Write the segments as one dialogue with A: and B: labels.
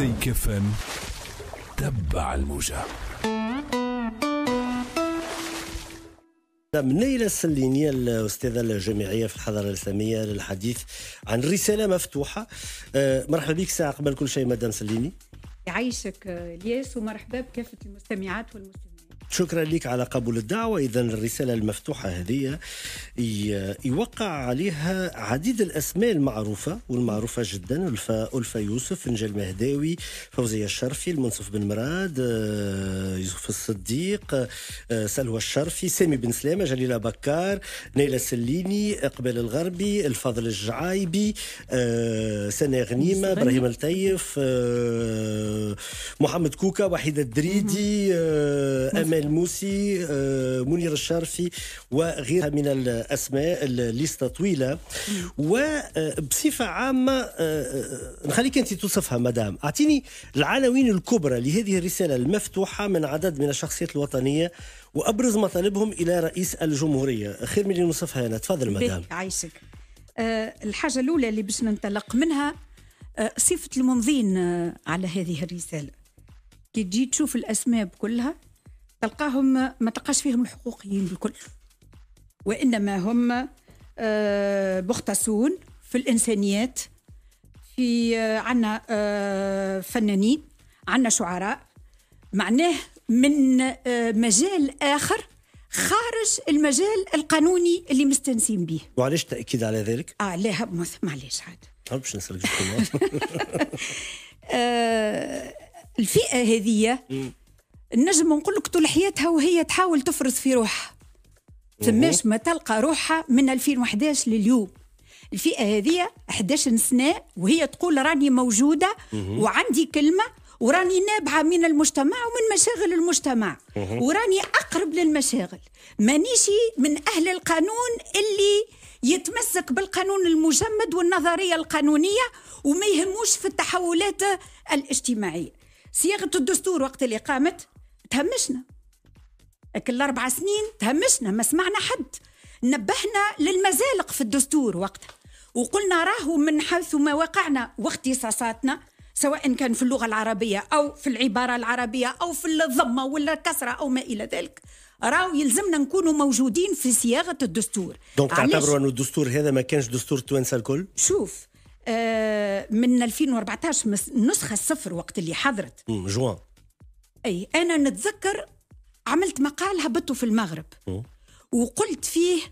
A: زي كفن تبع الموجة من نعم، إلى السلينية الأستاذة الجامعية في الحضارة الإسلامية للحديث عن رسالة مفتوحة آه، مرحبا بك ساعة قبل كل شيء مدام سليني
B: يعيشك الياس ومرحبا بكافة المستمعات والمستمعين
A: شكرا لك على قبول الدعوة إذا الرسالة المفتوحة هذه يوقع عليها عديد الأسماء المعروفة والمعروفة جدا ألفا, ألفا يوسف نجال المهداوي فوزية الشرفي المنصف بن مراد آه، يوسف الصديق آه، سلوى الشرفي سامي بن سلامة جليلة بكار نيلة سليني إقبال الغربي الفضل الجعايبي آه، سنة غنيمة إبراهيم التيف محمد كوكا وحيد الدريدي أمان الموسي آه، منير الشارفي وغيرها من الاسماء الليسته طويله وبصفه آه، عامه آه، نخليك انت توصفها مدام اعطيني العناوين الكبرى لهذه الرساله المفتوحه من عدد من الشخصيات الوطنيه وابرز مطالبهم الى رئيس الجمهوريه خير من اللي نوصفها انا تفضل مدام
B: عايشك الحاجه الاولى اللي باش ننطلق منها صفه الممضين على هذه الرساله كي تجي تشوف الاسماء كلها تلقاهم ما تلقاش فيهم الحقوقيين بالكل وإنما هم مختصون آه، في الإنسانيات في آه، عنا آه، فنانين عنا شعراء معناه من مجال آخر خارج المجال القانوني اللي مستنسين به
A: وعلاش تاكيد على ذلك؟
B: اه لا معليش عاد باش نسالك الفئه هذه النجم نقول لك طول حياتها وهي تحاول تفرز في روحها تماش ما تلقى روحها من 2011 لليوم الفئه هذه 11 سنه وهي تقول راني موجوده وعندي كلمه وراني نابعه من المجتمع ومن مشاغل المجتمع
A: وراني
B: اقرب للمشاغل مانيش من اهل القانون اللي يتمسك بالقانون المجمد والنظريه القانونيه وما يهموش في التحولات الاجتماعيه صياغه الدستور وقت اللي قامت تهمشنا كل أربع سنين تهمشنا ما سمعنا حد نبهنا للمزالق في الدستور وقتها وقلنا راهو من حيث ما وقعنا واختصاصاتنا سواء كان في اللغة العربية أو في العبارة العربية أو في الضمة ولا الكسرة أو ما إلى ذلك راهو يلزمنا نكونوا موجودين في صياغة الدستور دونك تعتبروا أن
A: الدستور هذا ما كانش دستور التوانسة الكل؟
B: شوف آه من 2014 النسخة الصفر وقت اللي حضرت جوان اي انا نتذكر عملت مقال هبطته في المغرب وقلت فيه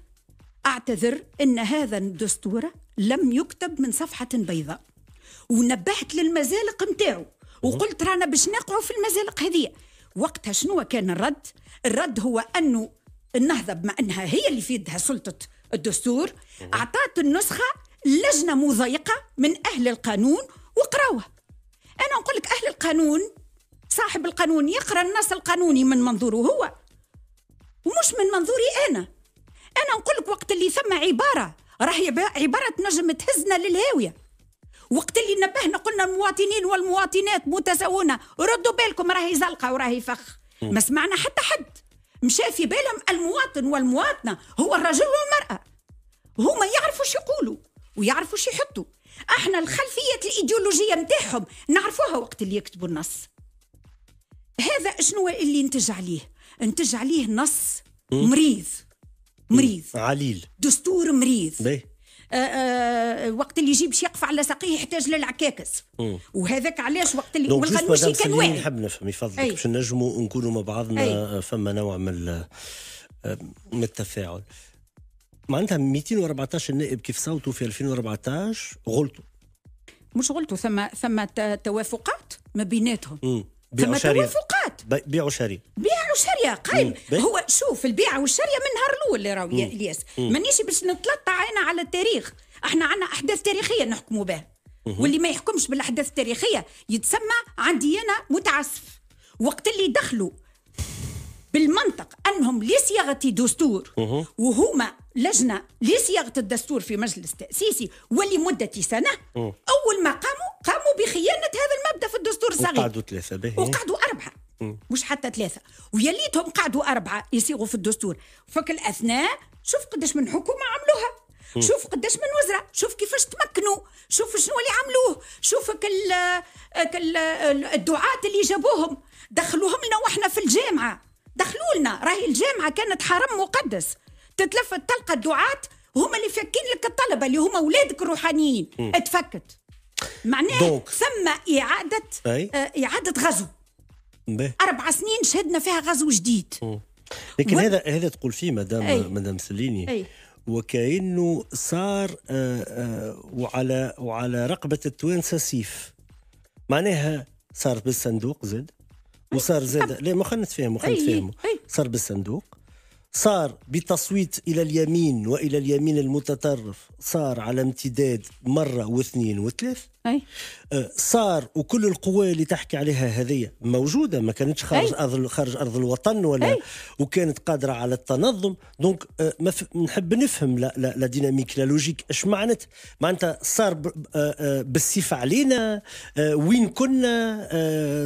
B: اعتذر ان هذا الدستور لم يكتب من صفحه بيضاء ونبهت للمزالق نتاعو وقلت رانا باش نقعوا في المزالق هذه وقتها شنو كان الرد الرد هو انه النهضه بما انها هي اللي في يدها سلطه الدستور اعطت النسخه لجنه مضايقه من اهل القانون وقراوها انا نقول لك اهل القانون صاحب القانون يقرا النص القانوني من منظوره هو ومش من منظوري انا انا نقول لك وقت اللي ثم عباره راهي عباره تنجم تهزنا للهاويه وقت اللي نبهنا قلنا المواطنين والمواطنات متساوون ردوا بالكم راهي زلقه وراهي فخ ما سمعنا حتى حد مشى في بالهم المواطن والمواطنه هو الرجل والمراه هما يعرفوا شو يقولوا ويعرفوا شو يحطوا احنا الخلفيه الايديولوجيه نتاعهم نعرفوها وقت اللي يكتبوا النص هذا شنو اللي نتج عليه نتج عليه نص مريض مريض عليل دستور مريض آآ آآ آه، آه، وقت اللي يجي باش يقف على ساقيه يحتاج للعكاكس وهذاك علاش وقت اللي والقنوشي كان واعي نحب
A: نفهم يفضلك باش نجموا نكونوا مع بعضنا أي. فما نوع من آه، من التفاعل معناتها 214 نائب كيف صوتوا في 2014 غلطوا
B: مش غلطوا ثم ثم توافقات ما بيناتهم
A: بيع وشرية توافقات بيع وشري
B: بيع وشرية قايم هو شوف البيع والشرية من نهار الأول اللي راهو إلياس مانيش باش نتلطع أنا على التاريخ احنا عندنا أحداث تاريخية نحكموا بها واللي ما يحكمش بالأحداث التاريخية يتسمى عندي أنا متعسف وقت اللي دخلوا بالمنطق أنهم لصياغة دستور وهما لجنه لصياغه الدستور في مجلس تاسيسي ولمده سنه أوه. اول ما قاموا قاموا بخيانه هذا المبدا في الدستور الصغير وقعدوا
A: ثلاثه باهي وقعدوا
B: اربعه مش حتى ثلاثه ويا ليتهم قعدوا اربعه يصيغوا في الدستور فك الاثناء شوف قداش من حكومه عملوها شوف قداش من وزراء شوف كيفاش تمكنوا شوف شنو اللي عملوه شوف كل كل الدعاة اللي جابوهم دخلوهم لنا واحنا في الجامعه دخلوا لنا راهي الجامعه كانت حرم مقدس تتلفت تلقى الدعاة هما اللي فاكين لك الطلبة اللي هما أولادك الروحانيين اتفكت معناه ثم إعادة آه، إعادة غزو بيه. أربع سنين شهدنا فيها غزو جديد
A: مم. لكن و... هذا هذا تقول فيه مدام أي. مدام سليني أي. وكأنه صار آآ آه، آآ آه، وعلى وعلى رقبة التوانسة سيف معناها صار بالصندوق زاد وصار زاد لا ما خلنا نتفاهموا خلينا نتفاهموا صار بالصندوق صار بتصويت الى اليمين والى اليمين المتطرف صار على امتداد مره واثنين وثلاث أي. أه، صار وكل القوى اللي تحكي عليها هذه موجوده ما كانتش خارج أي. ارض خارج ارض الوطن ولا أي. وكانت قادره على التنظم دونك أه، ما ف... نحب نفهم لا, لا, لا ديناميك لا لوجيك اش معنات معناتها صار ب... أه، بالسيف علينا وين كنا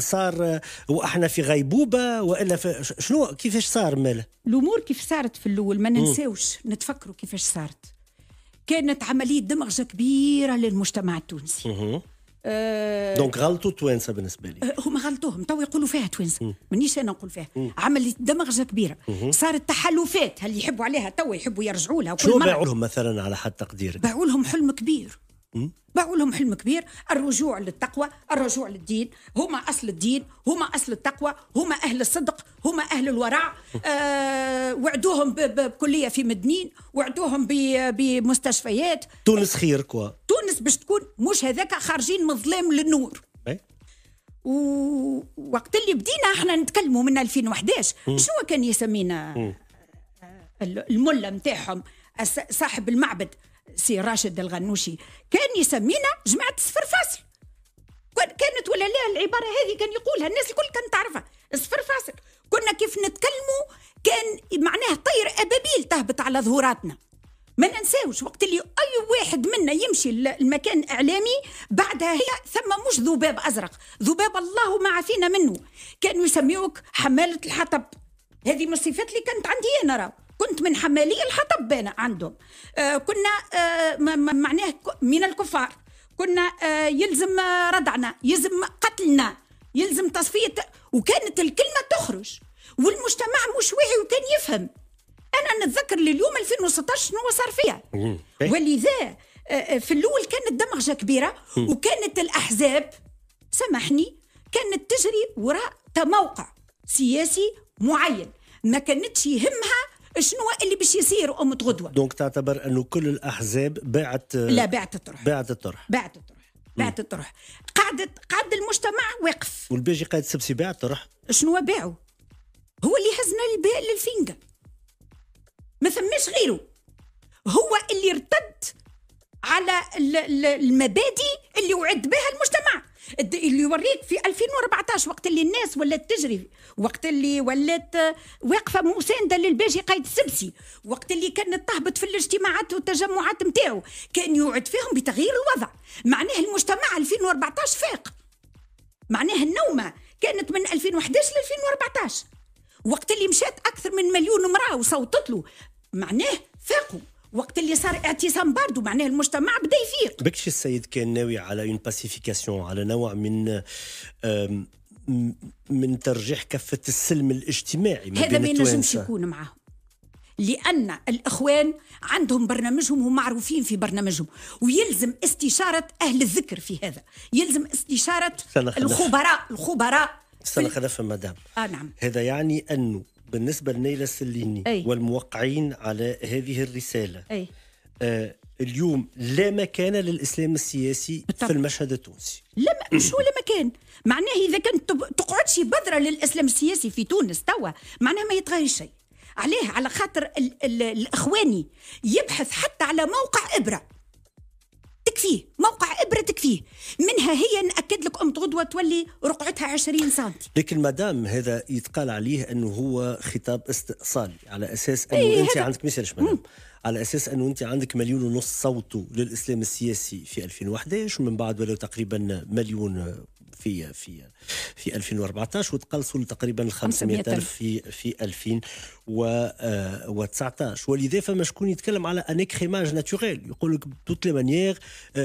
A: صار واحنا في غيبوبه والا في شنو كيفاش صار ماله
B: الامور كيف صارت في الاول ما ننساوش نتفكروا كيفاش صارت كانت عملية دمغجة كبيرة للمجتمع التونسي أه دونك غلطوا
A: التوانسه بالنسبه لي
B: هم آه، هما غلطوهم تو يقولوا فيها توانسه مانيش انا نقول فيها عملت دمغجه كبيره صارت تحالفات اللي يحبوا عليها تو يحبوا يرجعوا لها شو باعوا لهم
A: مثلا على حد تقديرك
B: باعوا لهم حلم كبير باعوا لهم حلم كبير الرجوع للتقوى الرجوع للدين هما أصل الدين هما أصل التقوى هما أهل الصدق هما أهل الورع آه وعدوهم بكلية في مدنين وعدوهم بمستشفيات
A: تونس خير كوا
B: تونس باش تكون مش هذاك خارجين من الظلام للنور ووقت اللي بدينا احنا نتكلموا من 2011 شنو كان يسمينا المله نتاعهم صاحب المعبد سي راشد الغنوشي كان يسمينا جماعة الصفر فاصل كانت ولا لا العبارة هذه كان يقولها الناس الكل كانت تعرفها صفر فاصل كنا كيف نتكلموا كان معناه طير أبابيل تهبط على ظهوراتنا ما ننساوش وقت اللي اي واحد منا يمشي المكان اعلامي بعدها هي ثم مش ذباب ازرق ذباب الله ما عافينا منه كانوا يسميوك حماله الحطب هذه من الصفات اللي كانت عندي انا راه كنت من حمالي الحطب أنا عندهم آه، كنا آه، معناه من الكفار كنا آه، يلزم ردعنا يلزم قتلنا يلزم تصفية وكانت الكلمة تخرج والمجتمع مش واعي وكان يفهم أنا نتذكر لليوم 2016 شنو صار فيها إيه. ولذا في الأول كانت دمغجة كبيرة وكانت الأحزاب سامحني كانت تجري وراء تموقع سياسي معين ما كانتش يهمها شنو اللي باش يصير أمة غدوة
A: دونك تعتبر أنه كل الأحزاب باعت لا باعت الطرح باعت الطرح
B: باعت الطرح باعت الطرح قعدت قعد المجتمع واقف
A: والباجي قاعد سبسي باع الطرح
B: شنو باعوا هو اللي هزنا للفينجا ما ثماش غيره هو اللي ارتد على المبادئ اللي وعد بها المجتمع اللي يوريك في 2014 وقت اللي الناس ولات تجري وقت اللي ولات آه، واقفه مسانده للباجي قايد السبسي وقت اللي كانت تهبط في الاجتماعات والتجمعات نتاعو كان يوعد فيهم بتغيير الوضع معناه المجتمع 2014 فاق معناه النومه كانت من 2011 ل 2014 وقت اللي مشات اكثر من مليون امراه وصوتت له معناه فاقوا وقت اللي صار اعتصام باردو معناه المجتمع بدا يفيق
A: بكش السيد كان ناوي على اون باسيفيكاسيون على نوع من من ترجيح كفه السلم الاجتماعي هذا ما ينجمش يكون
B: معاهم لان الاخوان عندهم برنامجهم ومعروفين في برنامجهم ويلزم استشاره اهل الذكر في هذا يلزم استشاره
A: الخبراء الخبراء استنى خلف مدام آه نعم. هذا يعني انه بالنسبة لنيلة السليني أي. والموقعين على هذه الرسالة أي. آه اليوم لا مكان للإسلام السياسي بالطبع. في المشهد التونسي لا هو لا
B: مكان معناه إذا كانت تقعدش بذرة للإسلام السياسي في تونس توا معناه ما يتغير شيء عليه على خاطر ال ال الإخواني يبحث حتى على موقع إبرة تكفيه موقع ابره تكفيه منها هي ناكد لك ام غدوه تولي رقعتها 20 سم
A: لكن مدام هذا يتقال عليه انه هو خطاب استئصالي على اساس انه إيه انت عندك مش مدام على اساس انه انت عندك مليون ونص صوت للاسلام السياسي في 2011 ومن بعد ولو تقريبا مليون في في في 2014 وتقلصوا تقريبا 500 ألف في في 2019 ولذا فما شكون يتكلم على ان اكريماج ناتوريل يقول لك بتوت لي مانيير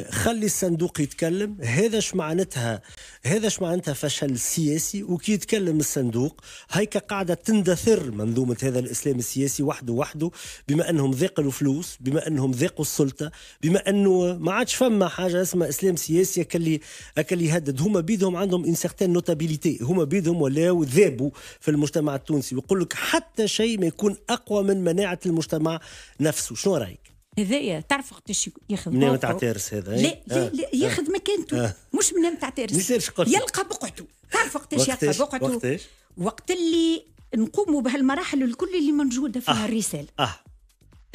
A: خلي الصندوق يتكلم هذا اش معناتها هذا اش معناتها فشل سياسي وكي يتكلم الصندوق هيك قاعده تندثر منظومه هذا الاسلام السياسي وحده وحده بما انهم ذاقوا الفلوس بما انهم ذاقوا السلطه بما انه ما عادش فما حاجه اسمها اسلام سياسي كاللي كاللي يهدد هما بيدهم بيدهم عندهم ان سيغتان نوتابيليتي هما بيدهم ولاو ذابوا في المجتمع التونسي ويقول لك حتى شيء ما يكون اقوى من مناعه المجتمع نفسه شنو رايك
B: هذايا تعرف وقتاش ياخذ منين نتاع تارس هذا لا إيه؟ لا, لا آه. ياخذ مكانته آه. مش منين نتاع تارس يلقى بقعته تعرف وقتاش يلقى بقعته وقت اللي نقوموا بهالمراحل الكل اللي موجوده فيها آه. الرساله
A: آه.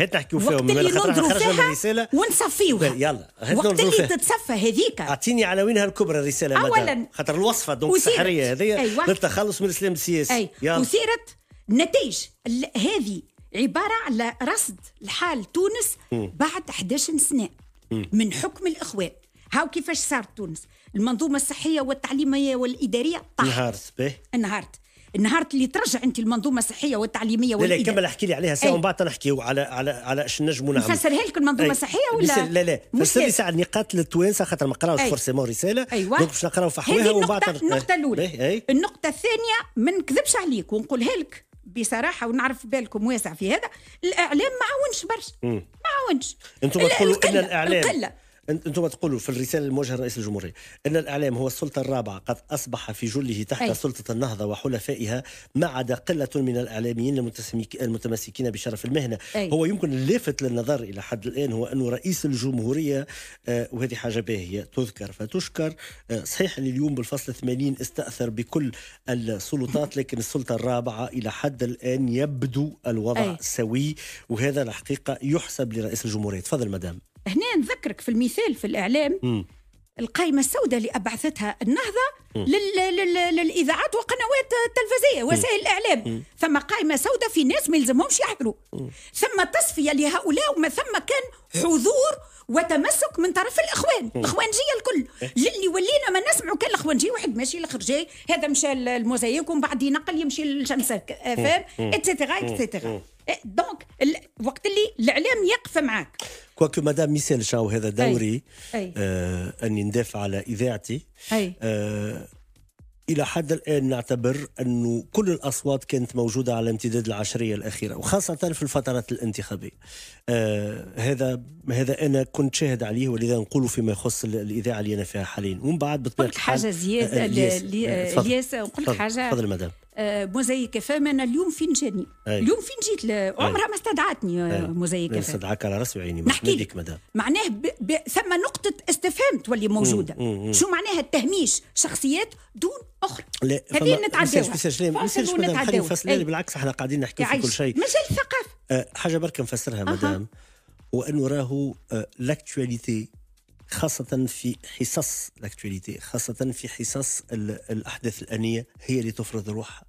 A: هات نحكيو فيهم وقت اللي نضرو فيها ونصفيوها يلا وقت اللي
B: تتصفى هذيك
A: اعطيني عناوينها الكبرى الرساله اولا خاطر الوصفه دونك السحريه هذيا أيوة. للتخلص من الاسلام السياسي أي. يلا. وصيرت نتائج
B: هذه عباره على رصد الحال تونس م. بعد 11 سنه م. من حكم الاخوان هاو كيفاش صارت تونس المنظومه الصحيه والتعليميه والاداريه طاحت انهارت انهارت النهار اللي ترجع انت المنظومه الصحيه والتعليميه ولا لا كمل
A: احكي لي عليها ساعه إيه. ومن بعد نحكيو على على على اش نجموا نعملوا نفسرها
B: لك المنظومه الصحيه ولا لا لا فسر لي ساعه
A: النقاط للتوانسه خاطر ما قراوش فورسيمون رساله أيوة. دونك باش نقراو فحواها ومن بعد النقطه الاولى
B: النقطه الثانيه ما نكذبش عليك ونقولها لك بصراحه ونعرف بالكم واسع في هذا الاعلام ما عاونش برشا ما عاونش انتم تقولوا ان الاعلام القله
A: انتم تقولوا في الرساله الموجهه لرئيس الجمهوريه ان الاعلام هو السلطه الرابعه قد اصبح في جله تحت أي. سلطه النهضه وحلفائها ما عدا قله من الاعلاميين المتمسكين بشرف المهنه أي. هو يمكن اللافت للنظر الى حد الان هو انه رئيس الجمهوريه آه، وهذه حاجه باهيه تذكر فتشكر آه، صحيح ان اليوم بالفصل 80 استاثر بكل السلطات لكن السلطه الرابعه الى حد الان يبدو الوضع أي. سوي وهذا الحقيقه يحسب لرئيس الجمهوريه تفضل مدام
B: هنا نذكرك في المثال في الإعلام القائمة السوداء اللي أبعثتها النهضة للإذاعات وقنوات التلفزية وسائل الإعلام ثم قائمة سوداء في ناس ما يلزمهمش يحضروا ثم تصفية لهؤلاء وما ثم كان حضور وتمسك من طرف الإخوان الإخوانجية الكل اللي إيه. ولينا ما نسمعوا كان الإخوانجي واحد ماشي لخرجي هذا مشى الموزايك ومن بعد ينقل يمشي للشمس فاهم اتسيتيرا اتسيتيرا دونك وقت اللي الإعلام يقف معاك
A: كواكو مدام ميسيل شاو هذا دوري أي. آه اني ندافع على اذاعتي أي. آه uh, الى حد الان نعتبر انه كل الاصوات كانت موجوده على امتداد العشريه الاخيره وخاصه في الفترات الانتخابيه. آه هذا هذا انا كنت شاهد عليه ولذا نقوله فيما يخص الاذاعه اللي انا فيها حاليا ومن بعد بطبيعه الحال قلت حاجه زياده آه، الياس آه، قلت حاجه فضل مدام
B: آه، موزايكا فام انا اليوم فين جاني اليوم فين جيت عمرها ما استدعتني آه، موزايكا فام استدعاك
A: على راسي وعيني نحكي لك
B: معناه ب... ب... ثم نقطة استفهام تولي موجودة مم. مم. شو معناها التهميش شخصيات دون
A: اخرى لا هذه نتعداوها ما يصيرش نتعداوها بالعكس احنا قاعدين نحكي في كل شيء مجال الثقافة آه، حاجة برك نفسرها مدام وانه راهو لاكتواليتي خاصة في حصص الاكتواليتي خاصة في حصص الأحداث الآنية هي اللي تفرض روحها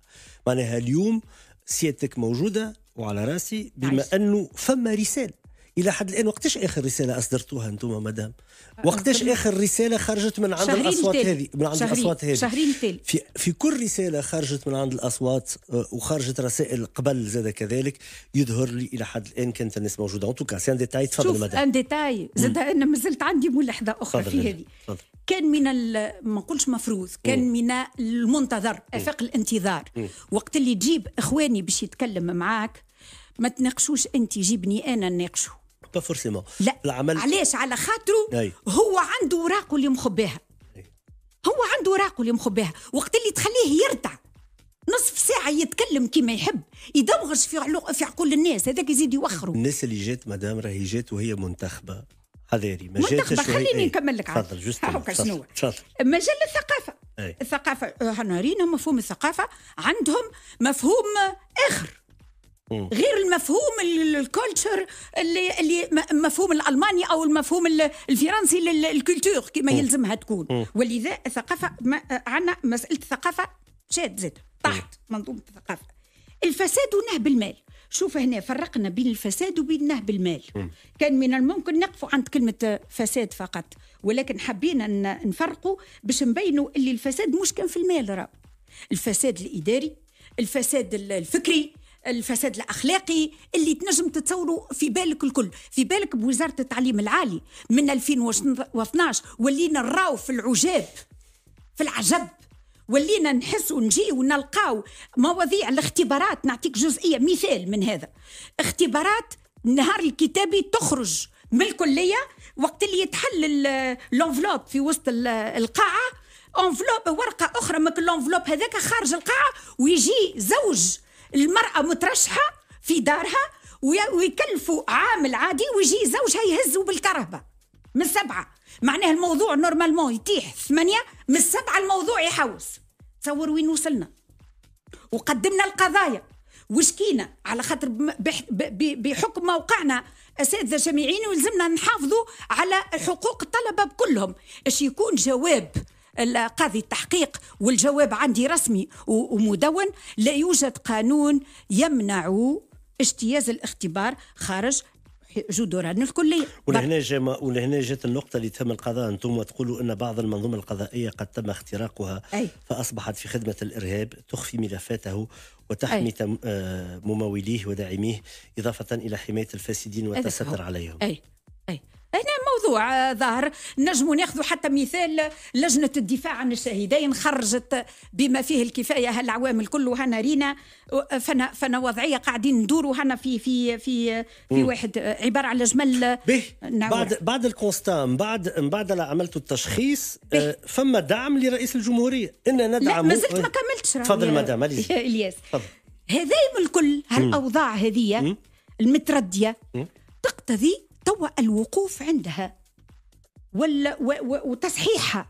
A: معناها اليوم سيادتك موجودة وعلى راسي بما أنه فما رسالة الى حد الان وقتاش اخر رساله اصدرتوها انتم مدام أه، وقتاش اخر رساله خرجت من عند الاصوات هذه من عند شهرين. الاصوات هذه شهرين تالي في, في كل رساله خرجت من عند الاصوات أه، وخرجت رسائل قبل زاد كذلك يظهر لي الى حد الان كانت الناس موجوده ان توكا سي ان ديتاي تفضل مدام
B: ان ديتاي زاد انا مازلت عندي ملاحظه اخرى في هذه كان من ما نقولش مفروض كان من المنتظر افاق الانتظار وقت اللي تجيب اخواني باش يتكلم معاك ما تناقشوش انت جيبني انا نناقشه
A: با فورسيمون لا العمل
B: علاش على خاطره أي. هو عنده اوراقه اللي مخباها هو عنده اوراقه اللي مخباها وقت اللي تخليه يرتع نصف ساعة يتكلم كما يحب يدوغش في علو... في عقول الناس هذاك يزيد يوخروا
A: الناس اللي جات مدام راهي جات وهي منتخبة حذاري ما جاتش خليني نكمل لك تفضل جست شنو
B: مجال الثقافة أي. الثقافة هنا رينا مفهوم الثقافة عندهم مفهوم آخر غير المفهوم الكولتشر اللي اللي مفهوم الالماني او المفهوم الفرنسي للكولتور كما يلزمها تكون ولذا الثقافه عندنا مساله الثقافه شاد زاد تحت منظومه الثقافه الفساد ونهب المال شوف هنا فرقنا بين الفساد وبين نهب المال كان من الممكن نقفوا عند كلمة فساد فقط ولكن حبينا نفرقوا باش نبينوا اللي الفساد مش كان في المال راه الفساد الإداري الفساد الفكري الفساد الاخلاقي اللي تنجم تتصوروا في بالك الكل في بالك بوزاره التعليم العالي من 2012 ولينا نراو في العجاب في العجب ولينا نحس ونجي ونلقاو مواضيع الاختبارات نعطيك جزئيه مثال من هذا اختبارات نهار الكتابي تخرج من الكليه وقت اللي يتحل الانفلوب في وسط القاعه انفلوب ورقه اخرى من الانفلوب هذاك خارج القاعه ويجي زوج المرأة مترشحة في دارها ويكلفوا عامل عادي ويجي زوجها يهزوا بالكرهبة من سبعة معناه الموضوع نورمالمون يتيح ثمانية من سبعة الموضوع يحوس تصور وين وصلنا وقدمنا القضايا وشكينا على خاطر بحكم موقعنا اساتذه جامعيين ويلزمنا نحافظوا على حقوق الطلبه بكلهم اش يكون جواب قاضي التحقيق والجواب عندي رسمي ومدون لا يوجد قانون يمنع اجتياز الاختبار خارج جدران الكليه
A: ولهنا جاء ولهنا جات النقطه اللي تم القضاء انتم تقولوا ان بعض المنظومه القضائيه قد تم اختراقها أي. فاصبحت في خدمه الارهاب تخفي ملفاته وتحمي أي. آه، مموليه وداعميه اضافه الى حمايه الفاسدين والتستر عليهم اي
B: اي هنا موضوع ظاهر نجم ناخذ حتى مثال لجنة الدفاع عن الشهيدين خرجت بما فيه الكفاية هالعوام الكل وهنا رينا فانا فانا وضعية قاعدين ندور هنا في في في في واحد عبارة على جمل به نعم. بعد
A: بعد الكونستان بعد بعد عملت التشخيص آه، فما دعم لرئيس الجمهورية إن ندعم ما زلت ما كملتش تفضل مدام الياس
B: هذايم الكل هالأوضاع هذه المتردية تقتضي توا الوقوف عندها ولا وتصحيحها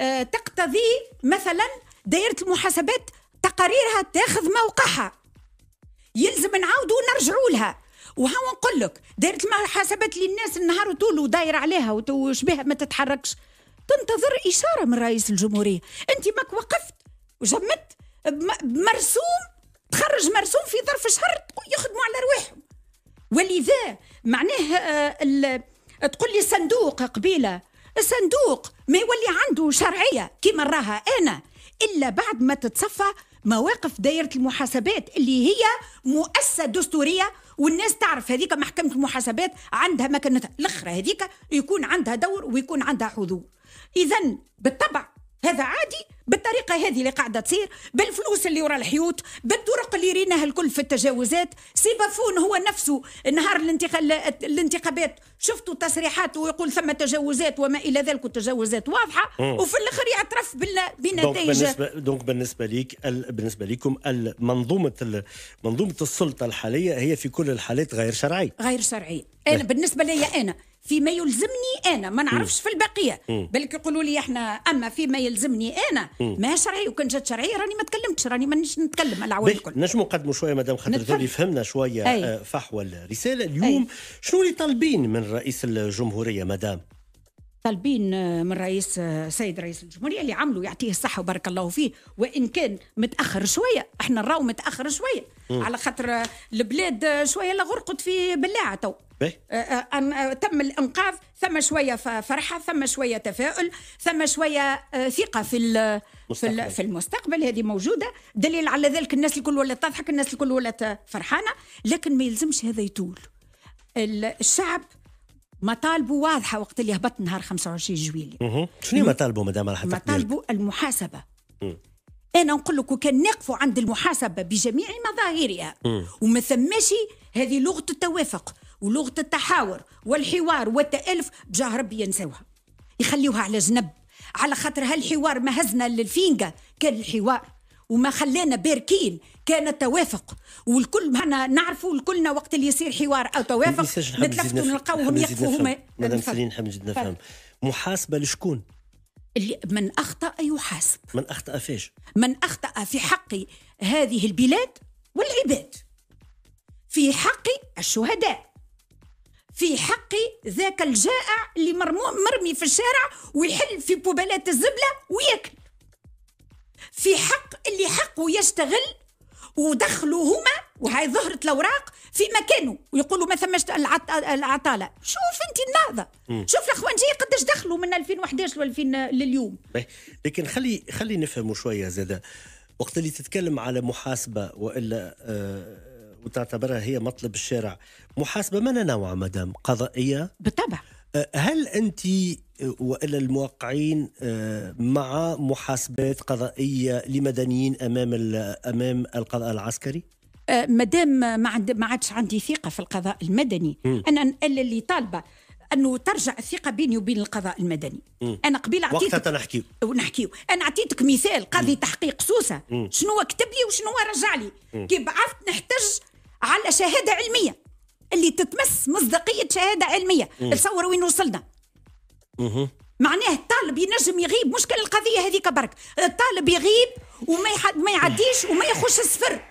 B: آه، تقتضي مثلا دائرة المحاسبات تقاريرها تاخذ موقعها يلزم نعاودوا ونرجعوا لها وهاو نقول لك دائرة المحاسبات اللي الناس النهار طول وداير عليها وشبيها ما تتحركش تنتظر إشارة من رئيس الجمهورية أنت ماك وقفت وجمدت بمرسوم تخرج مرسوم في ظرف شهر يخدموا على رواحهم ولذا معناه آه، تقول لي صندوق قبيله الصندوق ما يولي عنده شرعيه كما راها انا الا بعد ما تتصفى مواقف دائرة المحاسبات اللي هي مؤسسة دستورية والناس تعرف هذيك محكمة المحاسبات عندها مكانتها الأخرى هذيك يكون عندها دور ويكون عندها حضور إذا بالطبع هذا عادي بالطريقة هذه اللي قاعدة تصير بالفلوس اللي ورا الحيوط بالطرق اللي ريناها الكل في التجاوزات سيبافون هو نفسه نهار الانتخال الانتخابات شفتوا تصريحاته ويقول ثم تجاوزات وما إلى ذلك التجاوزات واضحة مم. وفي الآخر يعترف بنتائج بالنسبة
A: دونك بالنسبة ليك ال... بالنسبة ليكم منظومة ال... منظومة السلطة الحالية هي في كل الحالات غير شرعية
B: غير شرعية أنا بالنسبة لي أنا فيما يلزمني انا ما نعرفش في البقيه بالك يقولوا لي احنا اما فيما يلزمني انا ما شرعي وكان جات شرعيه راني ما تكلمتش راني مانيش نتكلم على العوام الكل
A: نجم نقدموا شويه مدام خاطر فهمنا شويه أي. آه، فحوى الرساله اليوم أي. شنو اللي طالبين من رئيس الجمهوريه مدام
B: طالبين آه، من رئيس آه، سيد رئيس الجمهوريه اللي عمله يعطيه الصحه وبارك الله فيه وان كان متاخر شويه احنا نراو متاخر شويه على خاطر البلاد شويه لا غرقت في بلاعه تو أه، أه، أن أه، تم الإنقاذ ثم شوية فرحة ثم شوية تفاؤل ثم شوية ثقة في المستقبل. في المستقبل هذه موجودة دليل على ذلك الناس الكل ولات تضحك الناس الكل ولات فرحانة لكن ما يلزمش هذا يطول الشعب مطالبه واضحة وقت اللي هبط نهار 25 جويلية
A: شنو مطالبه مدام راح مطالبه
B: المحاسبة انا نقول لك وكان نقفوا عند المحاسبه بجميع مظاهرها وما ثماشي هذه لغه التوافق ولغة التحاور والحوار والتألف بجاه ربي ينساوها يخليوها على جنب على خاطر هالحوار ما هزنا للفينقة كان الحوار وما خلانا باركين كان التوافق والكل معنا نعرفوا الكلنا وقت اللي يصير حوار او توافق نتلفتوا نلقاوهم يقفوا هما مدام سيرين نحب نزيد نفهم
A: محاسبه لشكون؟
B: اللي من اخطا يحاسب
A: من اخطا فيش؟
B: من اخطا في حق هذه البلاد والعباد في حق الشهداء في حق ذاك الجائع اللي مرمي في الشارع ويحل في بوبالات الزبلة وياكل في حق اللي حقه يشتغل ودخلوا هما وهاي ظهرت الاوراق في مكانه ويقولوا ما ثماش العطاله شوف انت النهضه شوف الاخوان جاي قداش دخلوا من 2011 ل 2000 لليوم
A: إيه. لكن خلي خلي نفهموا شويه زاده وقت اللي تتكلم على محاسبه والا آه وتعتبرها هي مطلب الشارع محاسبة من نوع مدام قضائية بالطبع هل أنت والا الموقعين مع محاسبات قضائيه لمدنيين امام امام القضاء العسكري؟ مدام ما عادش عندي ثقه في القضاء المدني م.
B: انا اللي طالبه انه ترجع الثقه بيني وبين القضاء المدني م. انا قبيل اعطيتك وقتها نحكيو ونحكيو انا اعطيتك مثال قاضي م. تحقيق سوسه شنو كتب لي وشنو رجع لي كي بعثت نحتج على شهاده علميه اللي تتمس مصداقيه شهاده علميه تصور وين وصلنا مه. معناه الطالب ينجم يغيب مشكل القضيه هذيك برك الطالب يغيب وما يحد ما يعديش وما يخش الصفر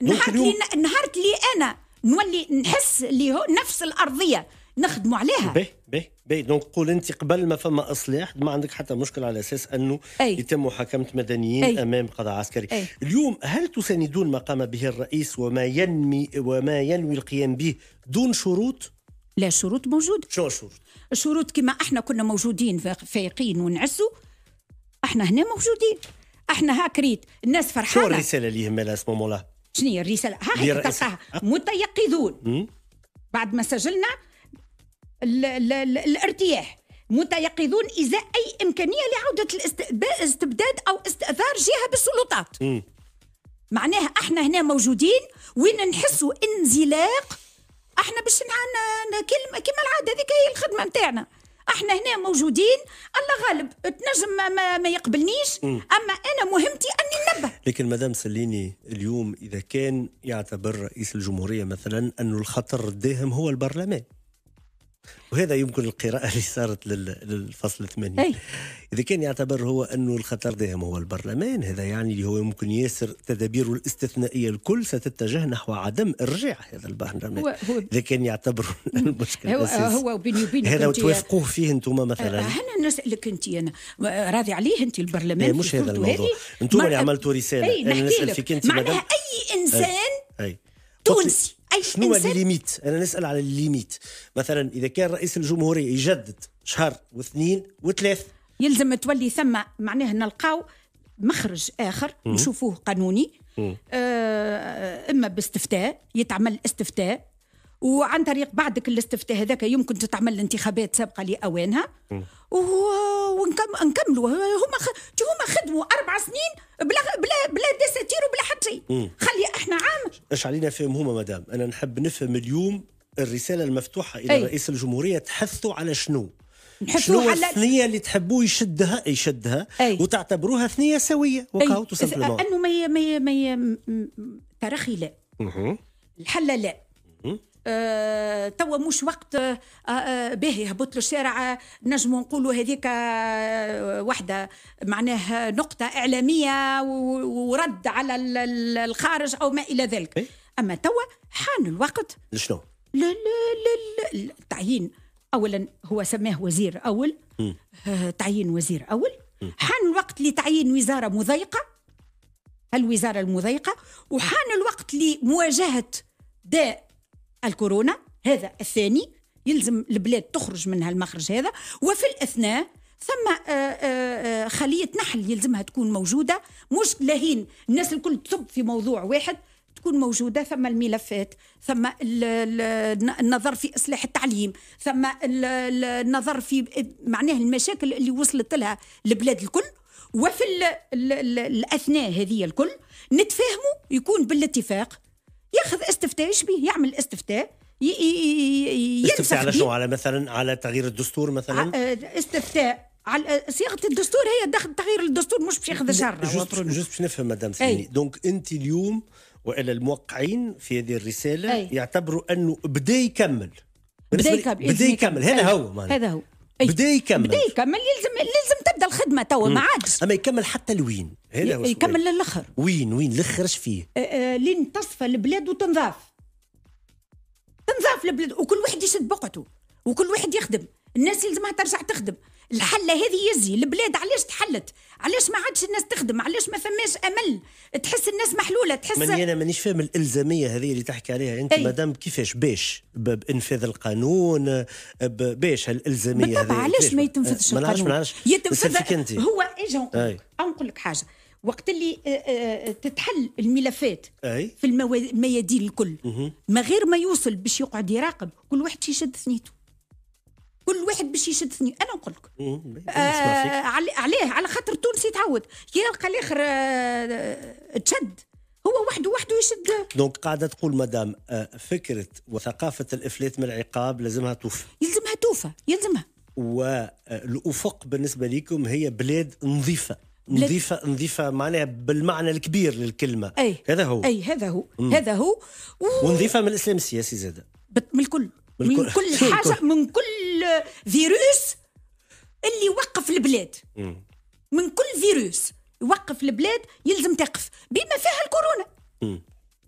B: نهارت لي نهارت لي انا نولي نحس اللي هو نفس الارضيه نخدموا عليها
A: بيه. باهي باهي دونك قول انت قبل ما فما اصلاح ما عندك حتى مشكل على اساس انه أي. يتم محاكمه مدنيين أي. امام قضاء عسكري أي. اليوم هل تساندون ما قام به الرئيس وما ينمي وما ينوي القيام به دون شروط لا شروط موجوده شو الشروط
B: الشروط كما احنا كنا موجودين فايقين ونعزوا احنا هنا موجودين احنا هاك ريت الناس فرحانه شو
A: الرساله اللي يهمها سمومون لا
B: شنو هي الرساله ها تلقاها متيقظون بعد ما سجلنا الارتياح متيقظون ازاء اي امكانيه لعوده الاستبداد او استئثار جهه بالسلطات م. معناها احنا هنا موجودين وين نحسوا انزلاق احنا باش معانا كلمه كما العاده هذيك هي الخدمه نتاعنا احنا هنا موجودين الله غالب تنجم ما, ما, ما يقبلنيش م. اما انا مهمتي اني
A: ننبه لكن مدام سليني اليوم اذا كان يعتبر رئيس الجمهوريه مثلا انه الخطر الداهم هو البرلمان وهذا يمكن القراءة اللي صارت للفصل 80 أي. إذا كان يعتبر هو أنه الخطر دائم هو البرلمان هذا يعني اللي هو يمكن ياسر تدابيره الاستثنائية الكل ستتجه نحو عدم إرجاع هذا البرلمان هو هو إذا كان يعتبر المشكلة هو, هو بيني وبيني هذا توافقوه فيه أنتم مثلا آه،
B: أنا نسألك أنت أنا راضي عليه أنت البرلمان مش هذا الموضوع أنتم اللي عملتوا
A: رسالة أنا نسأل فيك أنت معناها
B: أي إنسان
A: أي. تونسي أي شنو هو الليميت انا نسال على الليميت مثلا اذا كان رئيس الجمهوريه يجدد شهر واثنين وثلاث
B: يلزم تولي ثم معناه نلقاو مخرج اخر نشوفوه قانوني آه اما باستفتاء يتعمل استفتاء وعن طريق بعدك الاستفتاء هذاك يمكن تتعمل انتخابات سابقه لاوانها ونكملوا هما هما خدموا اربع سنين بلا بلا بلا دساتير وبلا حتى شيء احنا عام
A: اش علينا فهم هما مدام انا نحب نفهم اليوم الرساله المفتوحه الى أي. رئيس الجمهوريه تحثوا على شنو شنو على الثنيه اللي تحبوه يشدها يشدها أي. وتعتبروها ثنيه سويه وقاو انه
B: ما ما ما ترخي لا الحل لا آه، توا مش وقت به آه، يهبط آه، باهي للشارع نجم نقولوا هذيك وحده معناها نقطه اعلاميه ورد على الخارج او ما الى ذلك اما توا حان الوقت لشنو للتعيين اولا هو سماه وزير اول تعيين وزير اول حان الوقت لتعيين وزاره مضيقه الوزاره المضيقه وحان الوقت لمواجهه داء الكورونا هذا الثاني يلزم البلاد تخرج منها المخرج هذا وفي الأثناء ثم آه، آه، آه، خلية نحل يلزمها تكون موجودة مش لهين الناس الكل تصب في موضوع واحد تكون موجودة ثم الملفات ثم النظر في إصلاح التعليم ثم النظر في معناه المشاكل اللي وصلت لها البلاد الكل وفي الأثناء هذه الكل نتفاهموا يكون بالاتفاق ياخذ استفتاء يشبيه يعمل استفتاء يستفتاء على شو
A: على مثلا على تغيير الدستور مثلا
B: آه، استفتاء على آه، صياغه الدستور هي دخل تغيير الدستور مش باش ياخذ شهر جوست
A: باش نفهم مدام سيني دونك انت اليوم والا الموقعين في هذه الرساله أي. يعتبروا انه بدا يكمل بدا يكمل بدا يكمل هذا هو هذا هو بدا يكمل بدا
B: يكمل يلزم لازم تبدا الخدمه توا ما عادش
A: اما يكمل حتى لوين هذا يكمل للاخر وين وين الاخر اش فيه
B: لين تصفى البلاد وتنظاف تنظاف البلاد وكل واحد يشد بقعته وكل واحد يخدم الناس يلزمها ترجع تخدم الحله هذه يزي البلاد علاش تحلت علاش ما عادش الناس تخدم علاش ما فماش امل تحس الناس محلوله تحس ماني
A: انا مانيش فاهم الالزاميه هذه اللي تحكي عليها انت أي. مدام كيفاش باش بانفاذ القانون باش الالزاميه هذه علاش ما يتنفذش ما نعرفش ما نعرفش يتنفذ هو
B: ايجا نقول لك حاجه وقت اللي آه، آه، تتحل الملفات أي؟ في الميادين الكل ما غير ما يوصل باش يقعد يراقب كل واحد يشد ثنيته كل واحد باش يشد ثني انا نقول
A: لك آه
B: عليه على خاطر تونسي تعود يلقى الاخر آه تشد هو وحده وحده يشد
A: دونك قاعده تقول مدام آه، فكره وثقافه الافلات من العقاب لازمها توفى يلزمها توفى يلزمها والافق آه، بالنسبه لكم هي بلاد نظيفه نظيفه نظيفه معناها بالمعنى الكبير للكلمه أي. هذا هو اي
B: هذا هو مم. هذا هو و... ونظيفه
A: من الاسلام السياسي زاده من الكل من كل حاجه
B: من كل فيروس اللي يوقف البلاد من كل فيروس يوقف البلاد يلزم تقف بما فيها الكورونا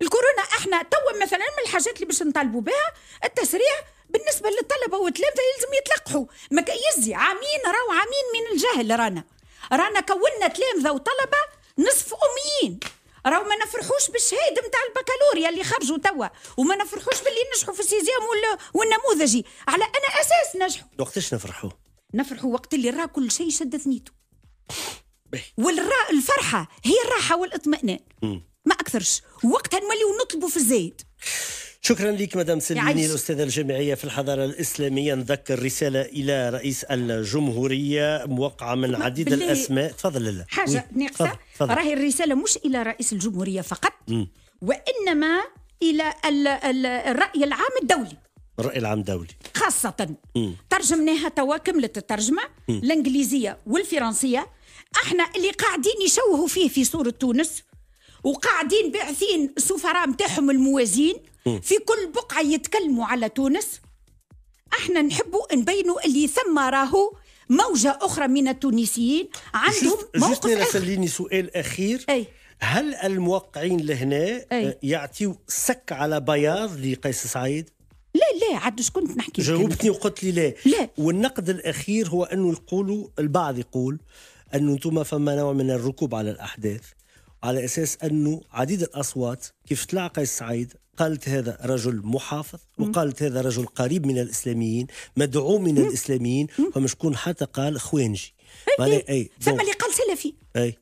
B: الكورونا احنا توا مثلا من الحاجات اللي باش نطالبوا بها التسريع بالنسبه للطلبه والتلامذه يلزم يتلقحوا ما يزي عامين راهو عامين من الجهل رانا رانا كونا تلامذه وطلبه نصف اميين راهو ما نفرحوش بالشهيد نتاع البكالوريا اللي خرجوا توا وما نفرحوش باللي نجحوا في السيزيام والنموذجي على انا اساس نجحوا
A: وقتاش نفرحوا
B: نفرحوا وقت اللي راه كل شيء شد ثنيته والرا الفرحه هي الراحه والاطمئنان ما اكثرش وقتها نوليو نطلبوا في الزايد
A: شكرا لك مدام سلميني يعني الاستاذه الجامعيه في الحضاره الاسلاميه نذكر رساله الى رئيس الجمهوريه موقعه من عديد الاسماء تفضل لله حاجه ناقصه راهي
B: الرساله مش الى رئيس الجمهوريه فقط م. وانما الى الراي العام الدولي
A: الرأي العام الدولي خاصة م.
B: ترجمناها توا كملت الترجمة م. الإنجليزية والفرنسية احنا اللي قاعدين يشوهوا فيه في صورة تونس وقاعدين باعثين السفراء نتاعهم الموازين في كل بقعة يتكلموا على تونس احنا نحبوا نبينوا اللي ثم راهو موجة أخرى من التونسيين
A: عندهم موقف اخر سليني سؤال أخير أي. هل الموقعين لهنا آه، يعطيو سك على بياض لقيس سعيد؟ لا لا عاد كنت نحكي جاوبتني وقلت لي لا. لا والنقد الأخير هو أنه يقولوا البعض يقول أنه أنتم فما نوع من الركوب على الأحداث على أساس أنه عديد الأصوات كيف طلع قيس سعيد قالت هذا رجل محافظ وقالت هذا رجل قريب من الإسلاميين مدعوم من الإسلاميين فمشكون حتى قال خوانجي أي ثم إيه. إيه، اللي
B: قال سلفي
A: أي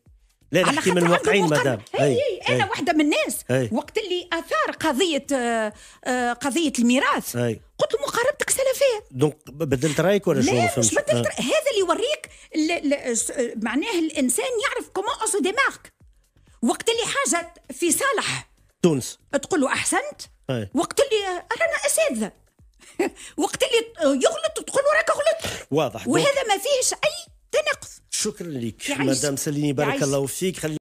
A: لا نحكي من الواقعين مدام اي اي إيه، انا
B: واحده من الناس أي. وقت اللي اثار قضيه آه, آه، قضيه الميراث أي. قلت له مقاربتك سلفيه
A: دونك بدلت رايك ولا شنو لا مش بدلت آه.
B: هذا اللي يوريك معناه الانسان يعرف كومون اون سو ديمارك وقت اللي حاجه في صالح تونس تقول له احسنت أي. وقت اللي رانا اساتذه وقت اللي يغلط تقول له راك غلطت
A: واضح وهذا
B: ما فيهش اي
A: تناقض شكرا لك مدام سليني بارك الله فيك